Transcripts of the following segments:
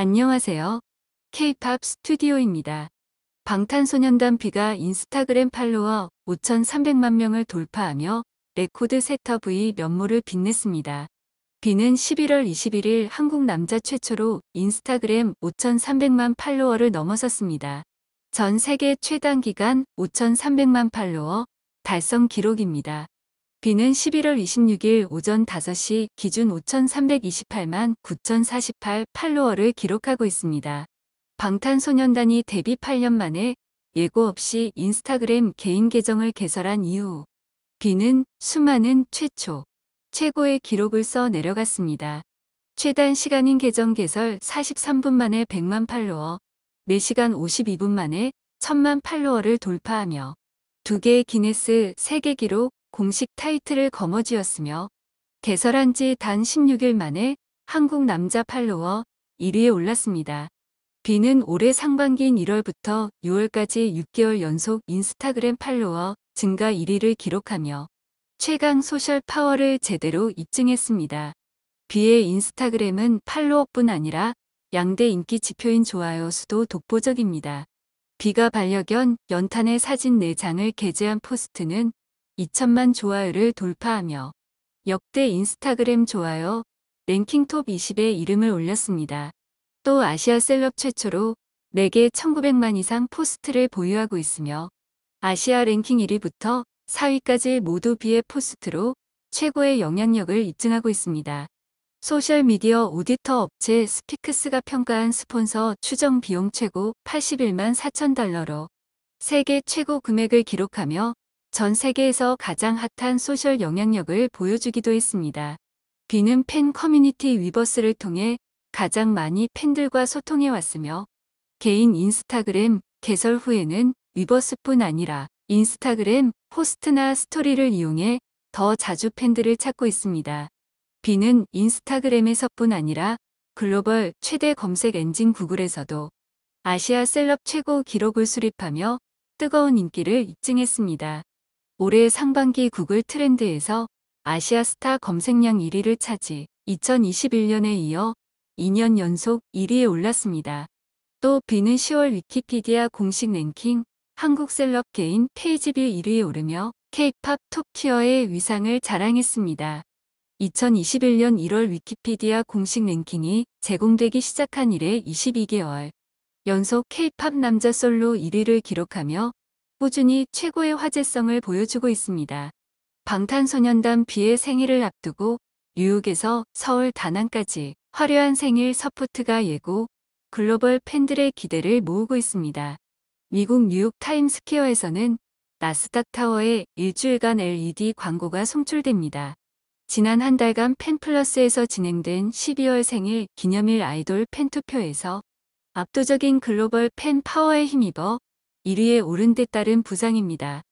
안녕하세요. K-팝 스튜디오입니다. 방탄소년단 비가 인스타그램 팔로워 5,300만 명을 돌파하며 레코드 세터 V 면모를 빛냈습니다. 비는 11월 21일 한국 남자 최초로 인스타그램 5,300만 팔로워를 넘어섰습니다. 전 세계 최단 기간 5,300만 팔로워 달성 기록입니다. 비는 11월 26일 오전 5시 기준 5,328만 9,048 팔로워를 기록하고 있습니다. 방탄소년단이 데뷔 8년 만에 예고 없이 인스타그램 개인 계정을 개설한 이후 비는 수많은 최초, 최고의 기록을 써 내려갔습니다. 최단 시간인 계정 개설 43분 만에 100만 팔로워, 4시간 52분 만에 1000만 팔로워를 돌파하며 2개의 기네스 세계 기록, 공식 타이틀을 거머쥐었으며 개설한 지 단 16일 만에 한국 남자 팔로워 1위에 올랐습니다. 비는 올해 상반기인 1월부터 6월까지 6개월 연속 인스타그램 팔로워 증가 1위를 기록하며 최강 소셜 파워를 제대로 입증했습니다. 비의 인스타그램은 팔로워뿐 아니라 양대 인기 지표인 좋아요 수도 독보적입니다. 비가 반려견 연탄의 사진 4장을 게재한 포스트는 2천만 좋아요를 돌파하며 역대 인스타그램 좋아요 랭킹 톱 20에 이름을 올렸습니다. 또 아시아 셀럽 최초로 4개 1900만 이상 포스트를 보유하고 있으며 아시아 랭킹 1위부터 4위까지 모두 비의 포스트로 최고의 영향력을 입증하고 있습니다. 소셜미디어 오디터 업체 스피크스가 평가한 스폰서 추정 비용 최고 81만 4천 달러로 세계 최고 금액을 기록하며 전 세계에서 가장 핫한 소셜 영향력을 보여주기도 했습니다. 비는 팬 커뮤니티 위버스를 통해 가장 많이 팬들과 소통해 왔으며 개인 인스타그램 개설 후에는 위버스뿐 아니라 인스타그램 포스트나 스토리를 이용해 더 자주 팬들을 찾고 있습니다. 비는 인스타그램에서뿐 아니라 글로벌 최대 검색 엔진 구글에서도 아시아 셀럽 최고 기록을 수립하며 뜨거운 인기를 입증했습니다. 올해 상반기 구글 트렌드에서 아시아 스타 검색량 1위를 차지 2021년에 이어 2년 연속 1위에 올랐습니다. 또비는 10월 위키피디아 공식 랭킹 한국 셀럽 개인 페이지뷰 1위에 오르며 케이팝 톱티어의 위상을 자랑했습니다. 2021년 1월 위키피디아 공식 랭킹이 제공되기 시작한 이래 22개월 연속 케이팝 남자 솔로 1위를 기록하며 꾸준히 최고의 화제성을 보여주고 있습니다. 방탄소년단 비의 생일을 앞두고 뉴욕에서 서울 다낭까지 화려한 생일 서포트가 예고, 글로벌 팬들의 기대를 모으고 있습니다. 미국 뉴욕 타임스퀘어에서는 나스닥 타워에 일주일간 LED 광고가 송출됩니다. 지난 한 달간 팬플러스에서 진행된 12월 생일 기념일 아이돌 팬투표에서 압도적인 글로벌 팬 파워에 힘입어 1위에 오른 데 따른 부상입니다.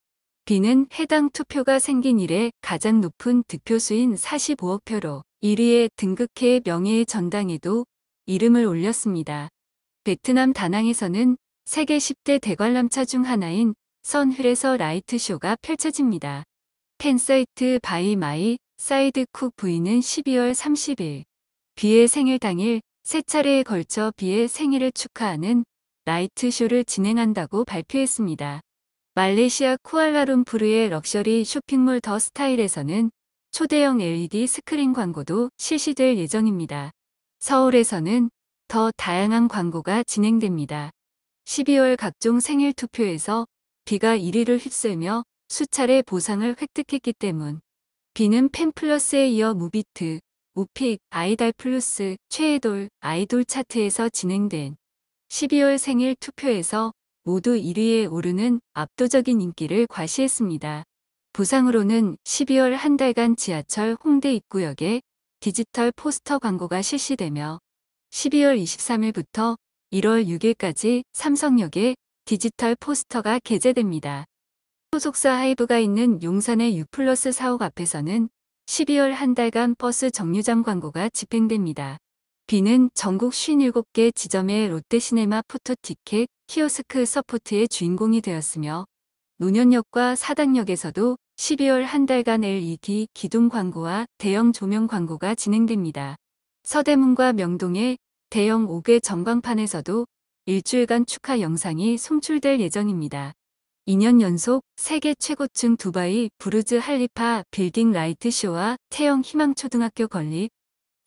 B는 해당 투표가 생긴 이래 가장 높은 득표수인 45억 표로 1위에 등극해 명예의 전당에도 이름을 올렸습니다. 베트남 다낭에서는 세계 10대 대관람차 중 하나인 선흘에서 라이트쇼가 펼쳐집니다. 팬사이트 바이 마이 사이드쿡 부인은 12월 30일 비의 생일 당일 세 차례에 걸쳐 비의 생일을 축하하는 나이트쇼를 진행한다고 발표했습니다. 말레이시아 쿠알라룸푸르의 럭셔리 쇼핑몰 더 스타일에서는 초대형 LED 스크린 광고도 실시될 예정입니다. 서울에서는 더 다양한 광고가 진행됩니다. 12월 각종 생일 투표에서 비가 1위를 휩쓸며 수차례 보상을 획득했기 때문 비는 팬플러스에 이어 무비트, 우픽, 아이달 플러스, 최애돌, 아이돌 차트에서 진행된 12월 생일 투표에서 모두 1위에 오르는 압도적인 인기를 과시했습니다. 부상으로는 12월 한 달간 지하철 홍대 입구역에 디지털 포스터 광고가 실시되며 12월 23일부터 1월 6일까지 삼성역에 디지털 포스터가 게재됩니다. 소속사 하이브가 있는 용산의 유플러스 사옥 앞에서는 12월 한 달간 버스 정류장 광고가 집행됩니다. B는 전국 57개 지점의 롯데시네마 포토티켓, 키오스크 서포트의 주인공이 되었으며 논현역과 사당역에서도 12월 한 달간 L2기 e 기둥 광고와 대형 조명 광고가 진행됩니다. 서대문과 명동의 대형 5개 전광판에서도 일주일간 축하 영상이 송출될 예정입니다. 2년 연속 세계 최고층 두바이 브루즈 할리파 빌딩 라이트 쇼와 태영 희망초등학교 건립,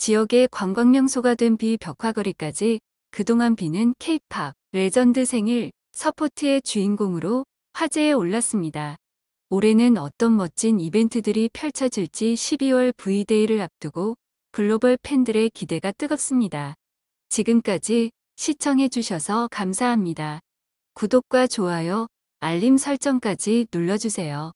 지역의 관광명소가 된 비 벽화거리까지 그동안 비는 케이팝, 레전드 생일, 서포트의 주인공으로 화제에 올랐습니다. 올해는 어떤 멋진 이벤트들이 펼쳐질지 12월 V데이를 앞두고 글로벌 팬들의 기대가 뜨겁습니다. 지금까지 시청해주셔서 감사합니다. 구독과 좋아요, 알림 설정까지 눌러주세요.